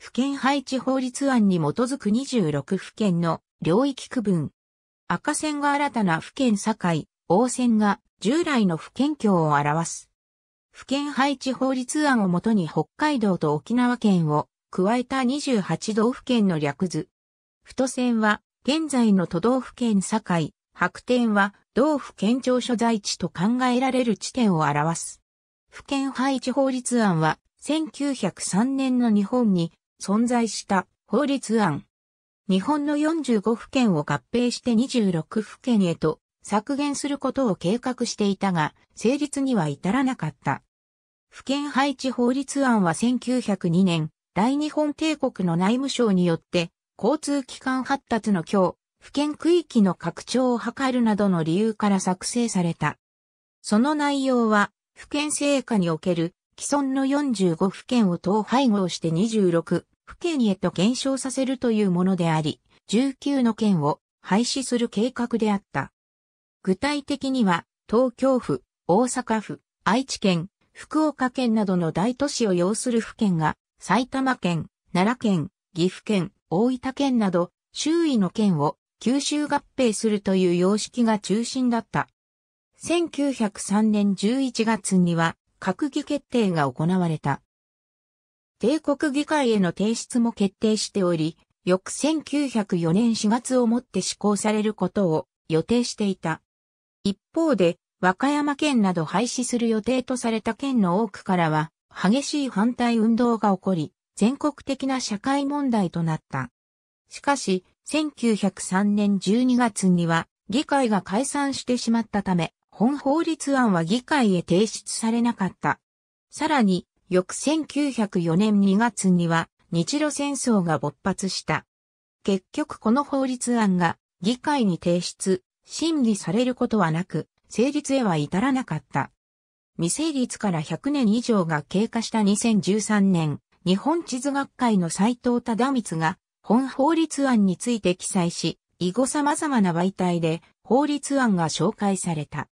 府県配置法律案に基づく26府県の領域区分。赤線が新たな府県境、黄線が従来の府県境を表す。府県配置法律案をもとに北海道と沖縄県を加えた28道府県の略図。太線は現在の都道府県境、白点は道府県庁所在地と考えられる地点を表す。府県配置法律案は1903年の日本に存在した法律案。日本の45府県を合併して26府県へと削減することを計画していたが、成立には至らなかった。府県配置法律案は1902年、大日本帝国の内務省によって、交通機関発達の強、府県区域の拡張を図るなどの理由から作成された。その内容は、府県成果における既存の45府県を統廃合して26府県へと減少させるというものであり、19の県を廃止する計画であった。具体的には、東京府、大阪府、愛知県、福岡県などの大都市を要する府県が、埼玉県、奈良県、岐阜県、大分県など、周囲の県を吸収合併するという様式が中心だった。1903年11月には、閣議決定が行われた。帝国議会への提出も決定しており、翌1904年4月をもって施行されることを予定していた。一方で、和歌山県など廃止する予定とされた県の多くからは、激しい反対運動が起こり、全国的な社会問題となった。しかし、1903年12月には、議会が解散してしまったため、本法律案は議会へ提出されなかった。さらに、翌1904年2月には日露戦争が勃発した。結局この法律案が議会に提出、審議されることはなく、成立へは至らなかった。未成立から100年以上が経過した2013年、日本地図学会の斎藤忠光が本法律案について記載し、以後様々な媒体で法律案が紹介された。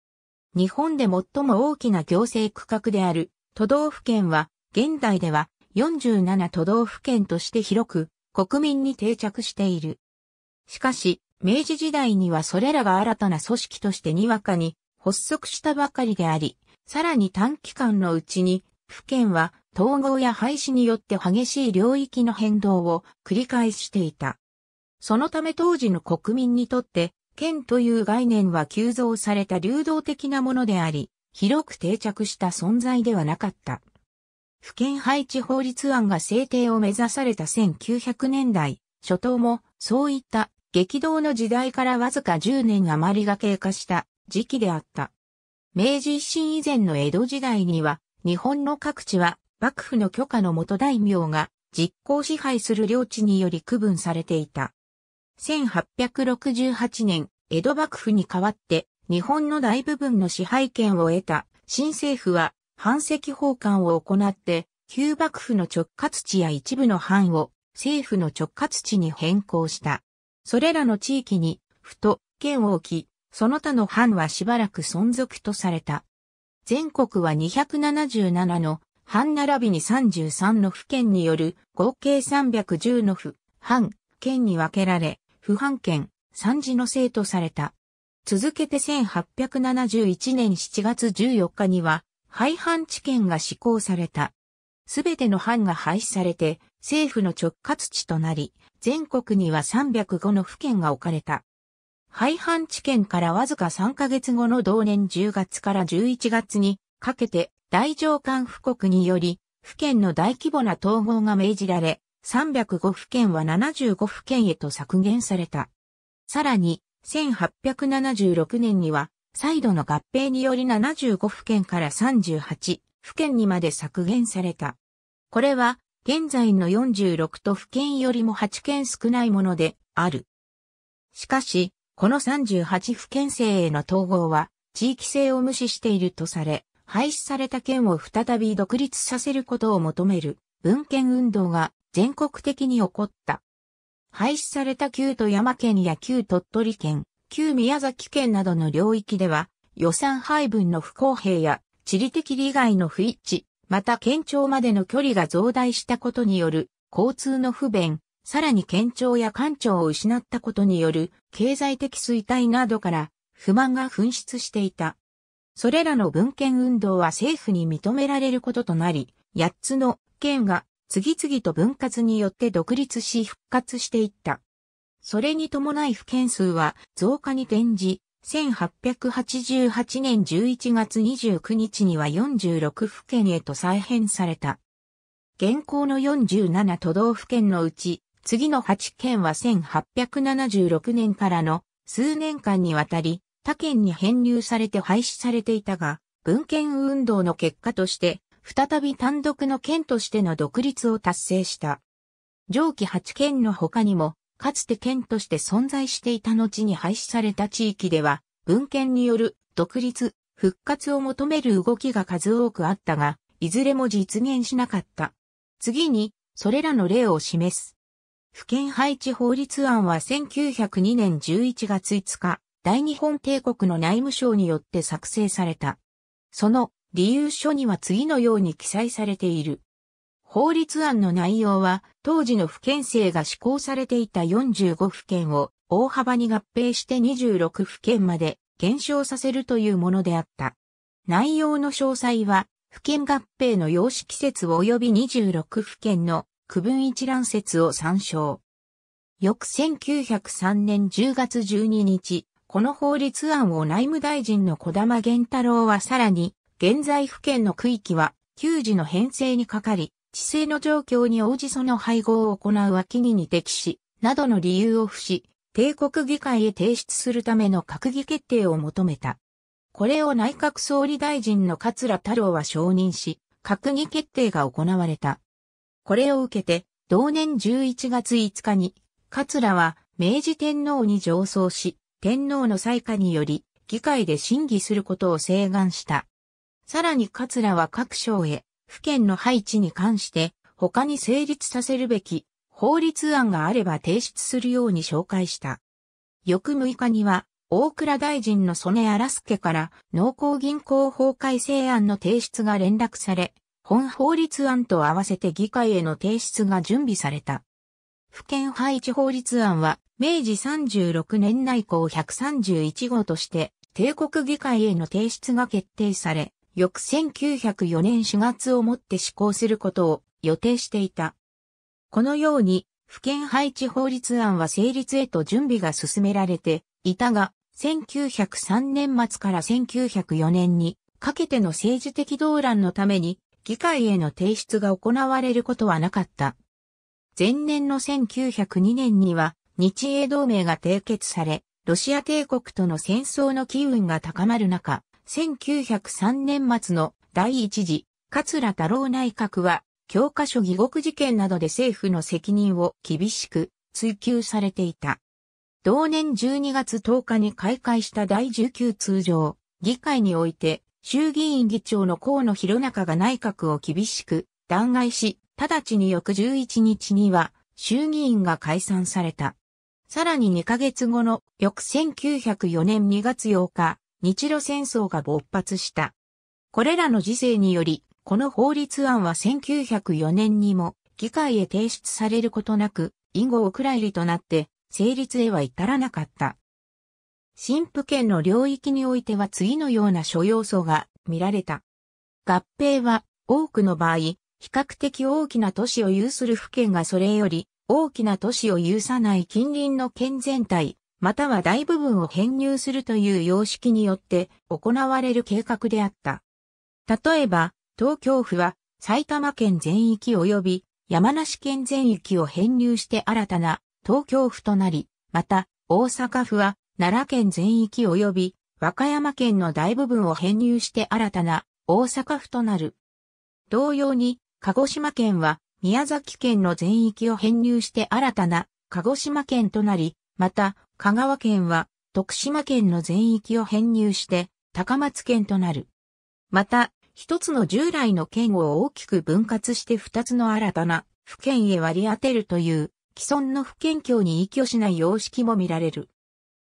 日本で最も大きな行政区画である都道府県は現代では47都道府県として広く国民に定着している。しかし、明治時代にはそれらが新たな組織としてにわかに発足したばかりであり、さらに短期間のうちに、府県は統合や廃止によって激しい領域の変動を繰り返していた。そのため当時の国民にとって、県という概念は急増された流動的なものであり、広く定着した存在ではなかった。府県配置法律案が制定を目指された1900年代、初頭も、そういった激動の時代からわずか10年余りが経過した時期であった。明治維新以前の江戸時代には、日本の各地は幕府の許可の元大名が実行支配する領地により区分されていた。1868年、江戸幕府に代わって日本の大部分の支配権を得た新政府は藩赤奉還を行って、旧幕府の直轄地や一部の藩を政府の直轄地に変更した。それらの地域に、府と県を置き、その他の藩はしばらく存続とされた。全国は277の藩並びに33の府県による合計310の府、藩、県に分けられ、府藩県、三次の生とされた。続けて1871年7月14日には、廃藩置県が施行された。すべての藩が廃止されて、政府の直轄地となり、全国には305の府県が置かれた。廃藩置県からわずか3ヶ月後の同年10月から11月にかけて大上官布告により、府県の大規模な統合が命じられ、305府県は75府県へと削減された。さらに、1876年には再度の合併により75府県から38府県にまで削減された。これは現在の46都府県よりも8県少ないものである。しかし、この38府県制への統合は地域性を無視しているとされ、廃止された県を再び独立させることを求める文献運動が全国的に起こった。廃止された旧都山県や旧鳥取県、旧宮崎県などの領域では、予算配分の不公平や地理的利害の不一致、また県庁までの距離が増大したことによる交通の不便、さらに県庁や官庁を失ったことによる経済的衰退などから不満が噴出していた。それらの文献運動は政府に認められることとなり、8つの県が次々と分割によって独立し復活していった。それに伴い府県数は増加に転じ、1888年11月29日には46府県へと再編された。現行の47都道府県のうち、次の8県は1876年からの数年間にわたり、他県に編入されて廃止されていたが、文献運動の結果として、再び単独の県としての独立を達成した。上記8県の他にも、かつて県として存在していた後に廃止された地域では、文献による独立、復活を求める動きが数多くあったが、いずれも実現しなかった。次に、それらの例を示す。府県配置法律案は1902年11月5日、大日本帝国の内務省によって作成された。その理由書には次のように記載されている。法律案の内容は、当時の府県制が施行されていた45府県を大幅に合併して26府県まで減少させるというものであった。内容の詳細は、府県合併の様式説及び26府県の区分一覧説を参照。翌1903年10月12日、この法律案を内務大臣の小玉玄太郎はさらに、現在府県の区域は、旧時の編成にかかり、地勢の状況に応じその配合を行う脇にに適し、などの理由を付し、帝国議会へ提出するための閣議決定を求めた。これを内閣総理大臣の桂太郎は承認し、閣議決定が行われた。これを受けて、同年11月5日に、桂は明治天皇に上奏し、天皇の裁下により、議会で審議することを請願した。さらに桂は各省へ、府県の配置に関して他に成立させるべき法律案があれば提出するように紹介した。翌6日には、大倉大臣の曽根荒助から農耕銀行法改正案の提出が連絡され、本法律案と合わせて議会への提出が準備された。府県配置法律案は、明治36年内項131号として、帝国議会への提出が決定され、翌1904年4月をもって施行することを予定していた。このように、府県配置法律案は成立へと準備が進められていたが、1903年末から1904年にかけての政治的動乱のために議会への提出が行われることはなかった。前年の1902年には日英同盟が締結され、ロシア帝国との戦争の機運が高まる中、1903年末の第一次、桂太郎内閣は、教科書疑獄事件などで政府の責任を厳しく追及されていた。同年12月10日に開会した第19通常議会において衆議院議長の河野博中が内閣を厳しく弾劾し、直ちに翌11日には衆議院が解散された。さらに2ヶ月後の翌1904年2月8日、日露戦争が勃発した。これらの時勢により、この法律案は1904年にも議会へ提出されることなく、以後お蔵入りとなって成立へは至らなかった。新府県の領域においては次のような諸要素が見られた。合併は多くの場合、比較的大きな都市を有する府県がそれより大きな都市を有さない近隣の県全体、または大部分を編入するという様式によって行われる計画であった。例えば、東京府は埼玉県全域及び山梨県全域を編入して新たな東京府となり、また大阪府は奈良県全域及び和歌山県の大部分を編入して新たな大阪府となる。同様に、鹿児島県は宮崎県の全域を編入して新たな鹿児島県となり、また香川県は徳島県の全域を編入して高松県となる。また、一つの従来の県を大きく分割して二つの新たな府県へ割り当てるという既存の府県境に依拠しない様式も見られる。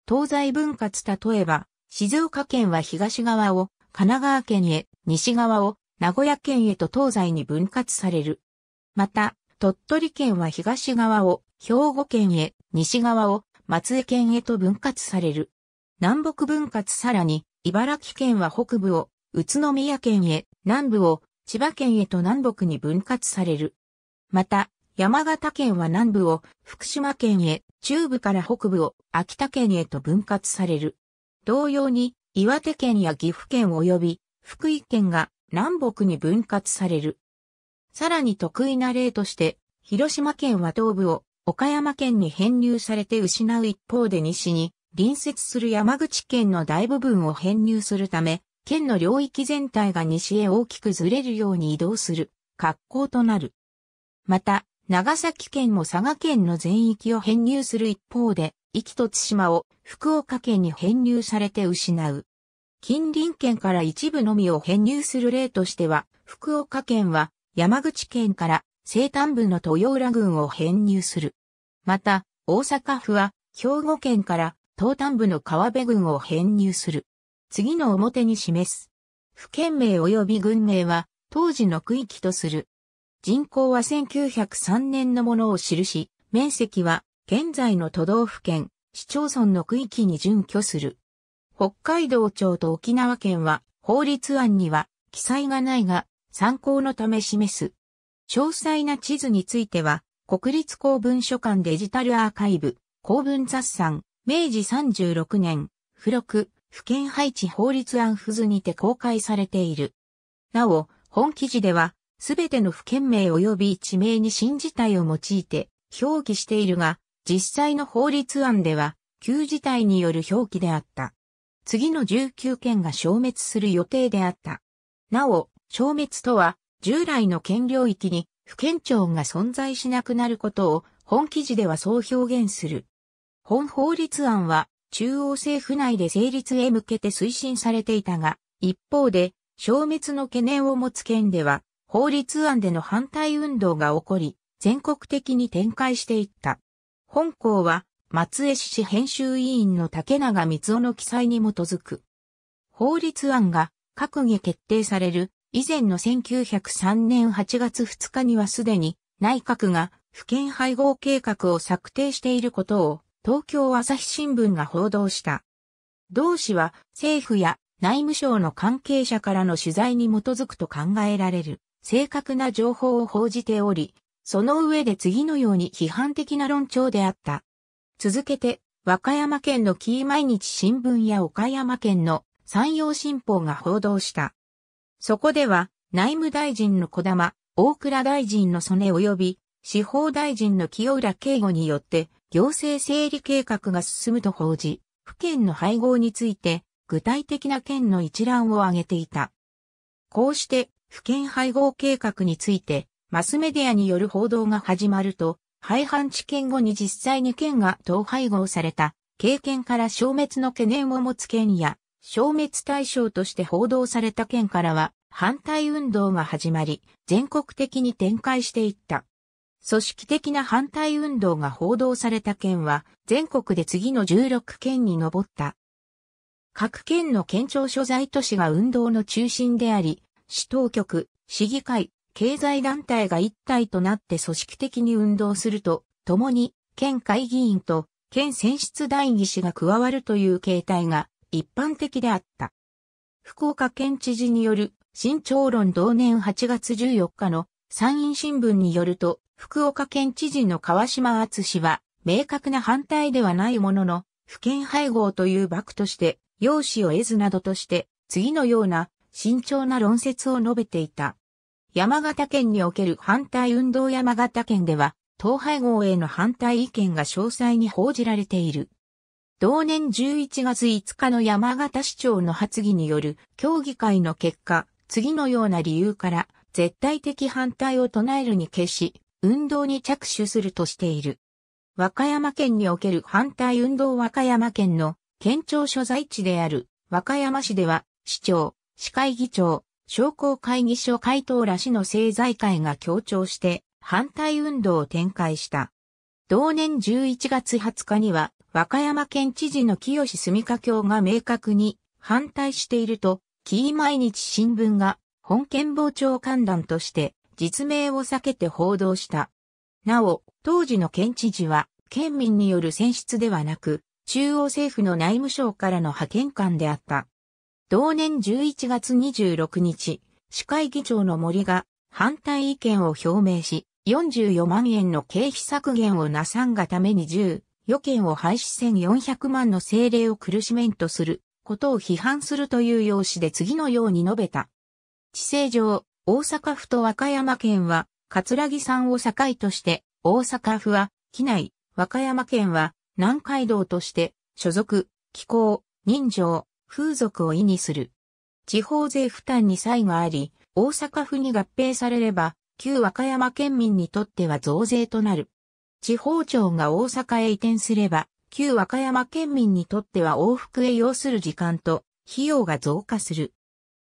東西分割例えば、静岡県は東側を神奈川県へ、西側を名古屋県へと東西に分割される。また、鳥取県は東側を兵庫県へ、西側を松江県へと分割される。南北分割さらに、茨城県は北部を、宇都宮県へ、南部を、千葉県へと南北に分割される。また、山形県は南部を、福島県へ、中部から北部を、秋田県へと分割される。同様に、岩手県や岐阜県及び、福井県が南北に分割される。さらに得意な例として、広島県は東部を、岡山県に編入されて失う一方で西に隣接する山口県の大部分を編入するため、県の領域全体が西へ大きくずれるように移動する格好となる。また、長崎県も佐賀県の全域を編入する一方で、生岐と津島を福岡県に編入されて失う。近隣県から一部のみを編入する例としては、福岡県は山口県から西端部の豊浦郡を編入する。また、大阪府は、兵庫県から東端部の川辺郡を編入する。次の表に示す。府県名及び郡名は、当時の区域とする。人口は1903年のものを記し、面積は現在の都道府県、市町村の区域に準拠する。北海道庁と沖縄県は法律案には記載がないが参考のため示す。詳細な地図については、国立公文書館デジタルアーカイブ、公文雑産、明治36年、付録、府県配置法律案付図にて公開されている。なお、本記事では、すべての府県名及び地名に新事態を用いて表記しているが、実際の法律案では、旧事態による表記であった。次の19件が消滅する予定であった。なお、消滅とは、従来の県領域に府県庁が存在しなくなることを本記事ではそう表現する。本法律案は中央政府内で成立へ向けて推進されていたが、一方で消滅の懸念を持つ県では法律案での反対運動が起こり、全国的に展開していった。本校は松江市編集委員の竹永光夫の記載に基づく。法律案が閣議決定される以前の1903年8月2日にはすでに内閣が府県配合計画を策定していることを東京朝日新聞が報道した。同氏は政府や内務省の関係者からの取材に基づくと考えられる正確な情報を報じており、その上で次のように批判的な論調であった。続けて、和歌山県のキー毎日新聞や岡山県の山陽新報が報道した。そこでは、内務大臣の小玉、大倉大臣の曽根及び、司法大臣の清浦慶吾によって、行政整理計画が進むと報じ、府県の配合について、具体的な県の一覧を挙げていた。こうして、府県配合計画について、マスメディアによる報道が始まると、廃藩置県後に実際に県が統廃合された、経験から消滅の懸念を持つ県や、消滅対象として報道された県からは反対運動が始まり、全国的に展開していった。組織的な反対運動が報道された県は、全国で次の16県に上った。各県の県庁所在都市が運動の中心であり、市当局、市議会、経済団体が一体となって組織的に運動すると、共に県会議員と県選出代議士が加わるという形態が一般的であった。福岡県知事による新潮論同年8月14日の参院新聞によると、福岡県知事の川島厚氏は、明確な反対ではないものの、府県配合という幕として、容姿を得ずなどとして、次のような慎重な論説を述べていた。山形県における反対運動山形県では、党配合への反対意見が詳細に報じられている。同年11月5日の山形市長の発議による協議会の結果、次のような理由から絶対的反対を唱えるに決し、運動に着手するとしている。和歌山県における反対運動和歌山県の県庁所在地である和歌山市では、市長、市会議長、商工会議所会頭ら市の政財界が協調して反対運動を展開した。同年11月20日には和歌山県知事の清志住香京が明確に反対していると、キー毎日新聞が本県防聴観覧として実名を避けて報道した。なお、当時の県知事は県民による選出ではなく、中央政府の内務省からの派遣官であった。同年11月26日、市会議長の森が反対意見を表明し、44万円の経費削減をなさんがために10予見を廃止1400万の精霊を苦しめんとすることを批判するという用紙で次のように述べた。地政上、大阪府と和歌山県は、桂木山を境として、大阪府は、機内、和歌山県は、南海道として、所属、気候、人情、風俗を意味する。地方税負担に差異があり、大阪府に合併されれば、旧和歌山県民にとっては増税となる。地方庁が大阪へ移転すれば、旧和歌山県民にとっては往復へ要する時間と費用が増加する。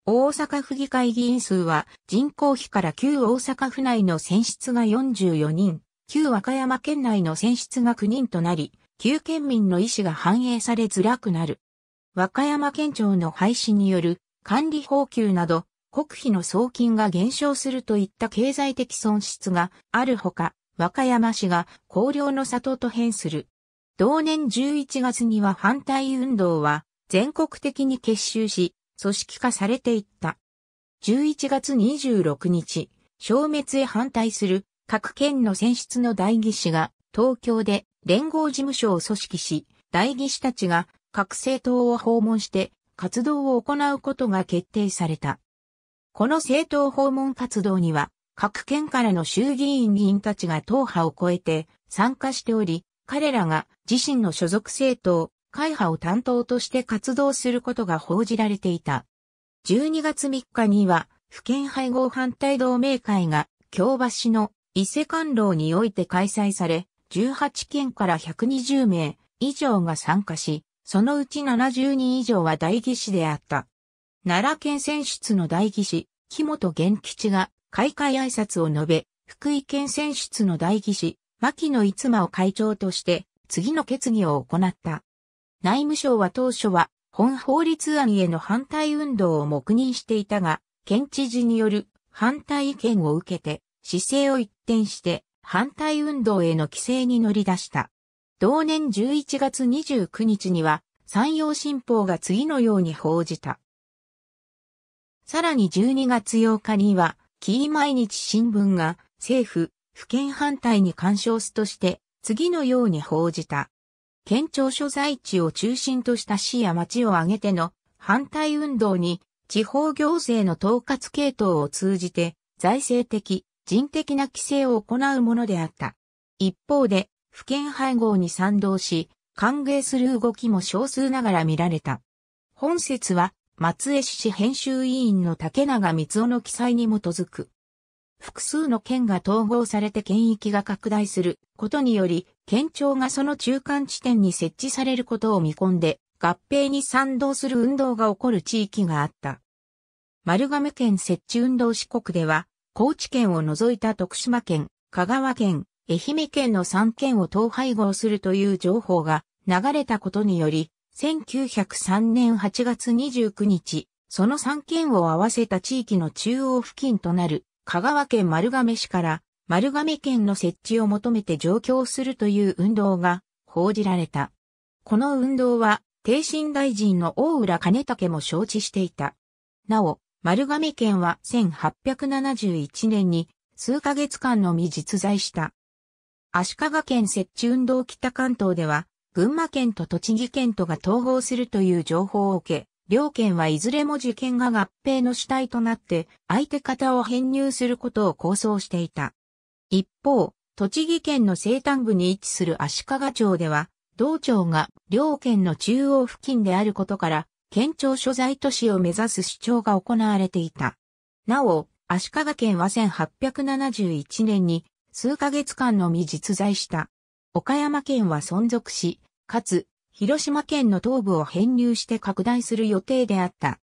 大阪府議会議員数は人口比から旧大阪府内の選出が44人、旧和歌山県内の選出が9人となり、旧県民の意思が反映されづらくなる。和歌山県庁の廃止による管理放給など国費の送金が減少するといった経済的損失があるほか、和歌山市が高陵の里と変する。同年11月には反対運動は全国的に結集し、組織化されていった。11月26日、消滅へ反対する各県の選出の代議士が東京で連合事務所を組織し、代議士たちが各政党を訪問して活動を行うことが決定された。この政党訪問活動には各県からの衆議院議員たちが党派を超えて参加しており、彼らが自身の所属政党、会派を担当として活動することが報じられていた。12月3日には、府県配合反対同盟会が、京橋の伊勢官楼において開催され、18県から120名以上が参加し、そのうち70人以上は大義士であった。奈良県選出の大義士、木本元吉が開会挨拶を述べ、福井県選出の代議士、牧野逸馬を会長として、次の決議を行った。内務省は当初は、本法律案への反対運動を黙認していたが、県知事による反対意見を受けて、姿勢を一転して、反対運動への規制に乗り出した。同年11月29日には、山陽新報が次のように報じた。さらに12月8日には、キー毎日新聞が政府、府県反対に干渉すとして次のように報じた。県庁所在地を中心とした市や町を挙げての反対運動に地方行政の統括系統を通じて財政的、人的な規制を行うものであった。一方で、府県配合に賛同し、歓迎する動きも少数ながら見られた。本節は松江市市編集委員の竹永光雄の記載に基づく。複数の県が統合されて県域が拡大することにより、県庁がその中間地点に設置されることを見込んで、合併に賛同する運動が起こる地域があった。丸亀県設置運動四国では、高知県を除いた徳島県、香川県、愛媛県の3県を統廃合するという情報が流れたことにより、1903年8月29日、その3県を合わせた地域の中央付近となる香川県丸亀市から丸亀県の設置を求めて上京するという運動が報じられた。この運動は、帝信大臣の大浦兼武も承知していた。なお、丸亀県は1871年に数ヶ月間のみ実在した。足利県設置運動北関東では群馬県と栃木県とが統合するという情報を受け、両県はいずれも受験が合併の主体となって、相手方を編入することを構想していた。一方、栃木県の西端部に位置する足利町では、同町が両県の中央付近であることから、県庁所在都市を目指す主張が行われていた。なお、足利県は1871年に数ヶ月間のみ実在した。岡山県は存続し、かつ、広島県の東部を編入して拡大する予定であった。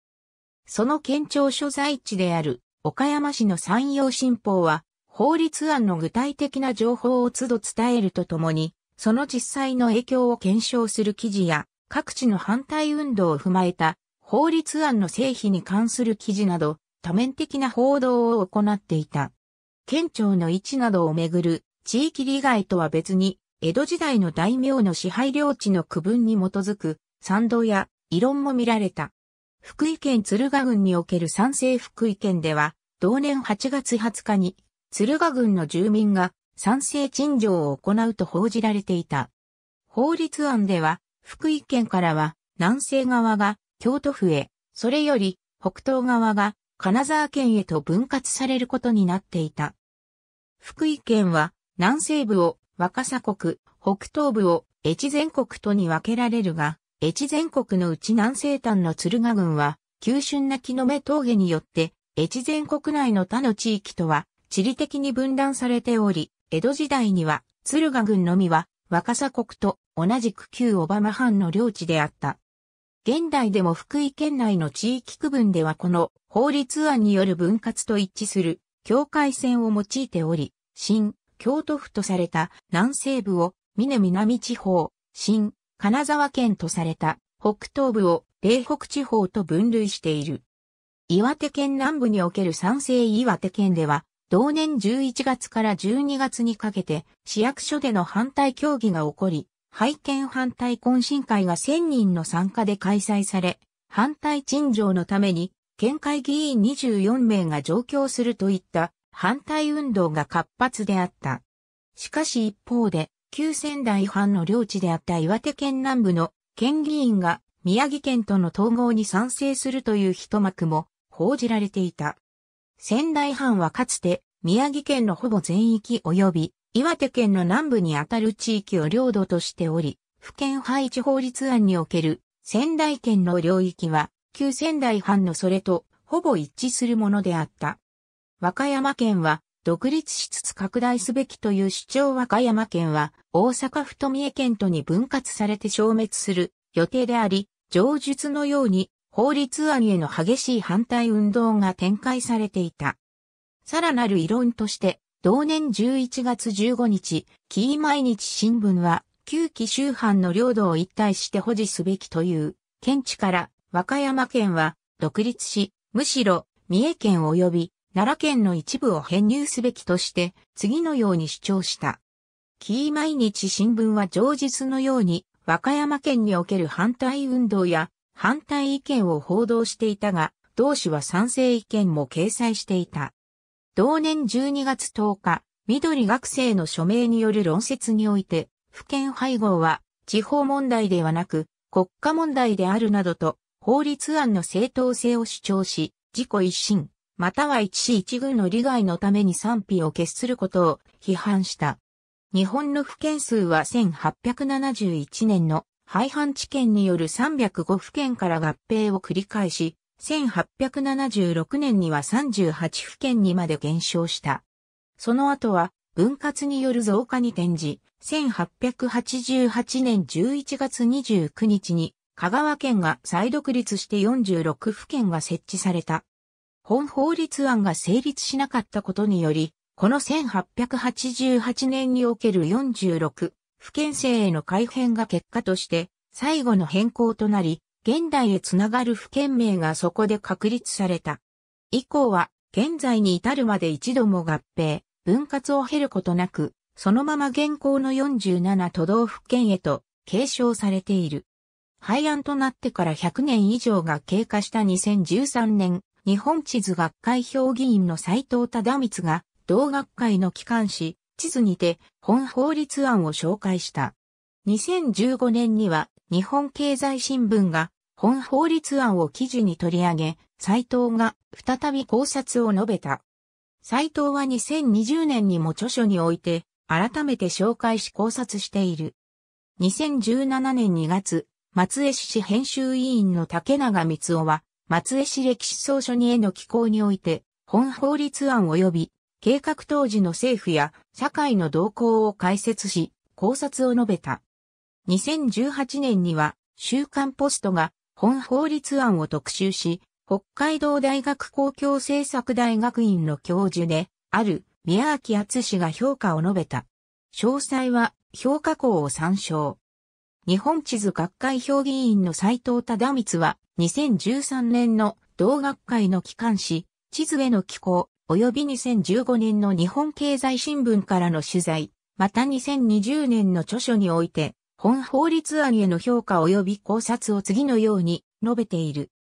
その県庁所在地である岡山市の山陽新報は、法律案の具体的な情報を都度伝えるとともに、その実際の影響を検証する記事や、各地の反対運動を踏まえた法律案の成否に関する記事など、多面的な報道を行っていた。県庁の位置などをめぐる地域利害とは別に、江戸時代の大名の支配領地の区分に基づく賛同や異論も見られた。福井県敦賀郡における賛成福井県では、同年8月20日に、敦賀郡の住民が賛成陳情を行うと報じられていた。法律案では、福井県からは、南西側が京都府へ、それより北東側が金沢県へと分割されることになっていた。福井県は南西部を若狭国、北東部を越前国とに分けられるが、越前国のうち南西端の鶴ヶ郡は、急峻な木の目峠によって、越前国内の他の地域とは、地理的に分断されており、江戸時代には、鶴ヶ郡のみは、若狭国と同じく旧小浜藩の領地であった。現代でも福井県内の地域区分ではこの法律案による分割と一致する境界線を用いており、新、京都府とされた南西部を峰南地方、新、金沢県とされた北東部を嶺北地方と分類している。岩手県南部における賛西岩手県では、同年11月から12月にかけて市役所での反対協議が起こり、拝見反対懇親会が1000人の参加で開催され、反対陳情のために県会議員24名が上京するといった反対運動が活発であった。しかし一方で、旧仙台藩の領地であった岩手県南部の県議員が宮城県との統合に賛成するという一幕も報じられていた。仙台藩はかつて宮城県のほぼ全域及び岩手県の南部にあたる地域を領土としており、府県配置法律案における仙台県の領域は旧仙台藩のそれとほぼ一致するものであった。和歌山県は独立しつつ拡大すべきという主張和歌山県は大阪府と三重県とに分割されて消滅する予定であり、上述のように法律案への激しい反対運動が展開されていた。さらなる異論として、同年11月15日、キー毎日新聞は、旧紀州藩の領土を一体して保持すべきという、県地から、和歌山県は独立し、むしろ、三重県及び奈良県の一部を編入すべきとして、次のように主張した。キー毎日新聞は常日のように、和歌山県における反対運動や反対意見を報道していたが、同氏は賛成意見も掲載していた。同年12月10日、緑学生の署名による論説において、府県配合は地方問題ではなく国家問題であるなどと法律案の正当性を主張し、自己一新、または一市一軍の利害のために賛否を決することを批判した。日本の府県数は1871年の廃藩置県による305府県から合併を繰り返し、1876年には38府県にまで減少した。その後は分割による増加に転じ、1888年11月29日に香川県が再独立して46府県が設置された。本法律案が成立しなかったことにより、この1888年における46府県制への改変が結果として最後の変更となり、現代へつながる府県名がそこで確立された。以降は現在に至るまで一度も合併、分割を経ることなく、そのまま現行の47都道府県へと継承されている。廃案となってから100年以上が経過した2013年、日本地図学会評議員の斎藤忠光が、同学会の機関誌、地図にて本法律案を紹介した。2015年には日本経済新聞が本法律案を記事に取り上げ、斎藤が再び考察を述べた。斎藤は2020年にも著書において改めて紹介し考察している。2017年2月、松江市編集委員の竹永光雄は松江市歴史総書にへの寄稿において、本法律案及び、計画当時の政府や社会の動向を解説し、考察を述べた。2018年には、週刊ポストが本法律案を特集し、北海道大学公共政策大学院の教授で、ある宮脇厚氏が評価を述べた。詳細は評価項を参照。日本地図学会評議員の斉藤忠光は、2013年の同学会の機関誌、地図への寄稿、及び2015年の日本経済新聞からの取材、また2020年の著書において、本法律案への評価及び考察を次のように述べている。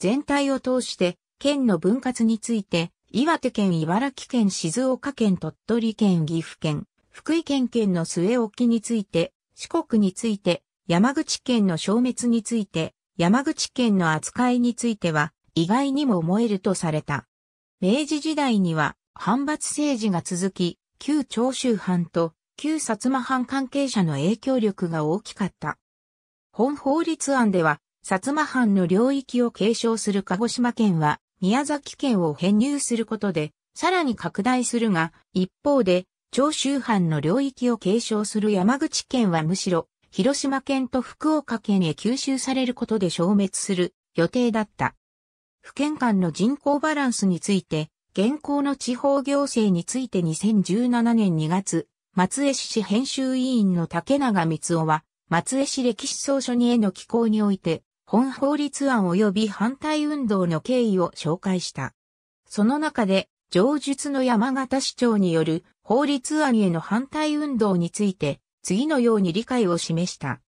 全体を通して、県の分割について、岩手県、茨城県、静岡県、鳥取県、岐阜県、福井県県の末置きについて、四国について、山口県の消滅について、山口県の扱いについては、意外にも思えるとされた。明治時代には、反発政治が続き、旧長州藩と旧薩摩藩関係者の影響力が大きかった。本法律案では、薩摩藩の領域を継承する鹿児島県は、宮崎県を編入することで、さらに拡大するが、一方で、長州藩の領域を継承する山口県はむしろ、広島県と福岡県へ吸収されることで消滅する予定だった。府県間の人口バランスについて、現行の地方行政について2017年2月、松江市編集委員の竹永光雄は、松江市歴史総書にへの寄稿において、本法律案及び反対運動の経緯を紹介した。その中で、上述の山形市長による法律案への反対運動について、次のように理解を示した。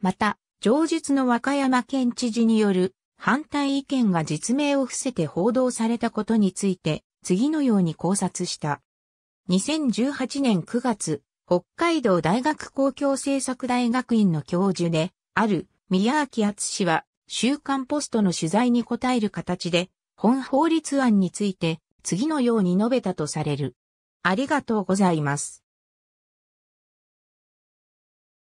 また、上述の和歌山県知事による反対意見が実名を伏せて報道されたことについて、次のように考察した。2018年9月、北海道大学公共政策大学院の教授で、ある宮脇厚氏は、週刊ポストの取材に答える形で、本法律案について、次のように述べたとされる。ありがとうございます。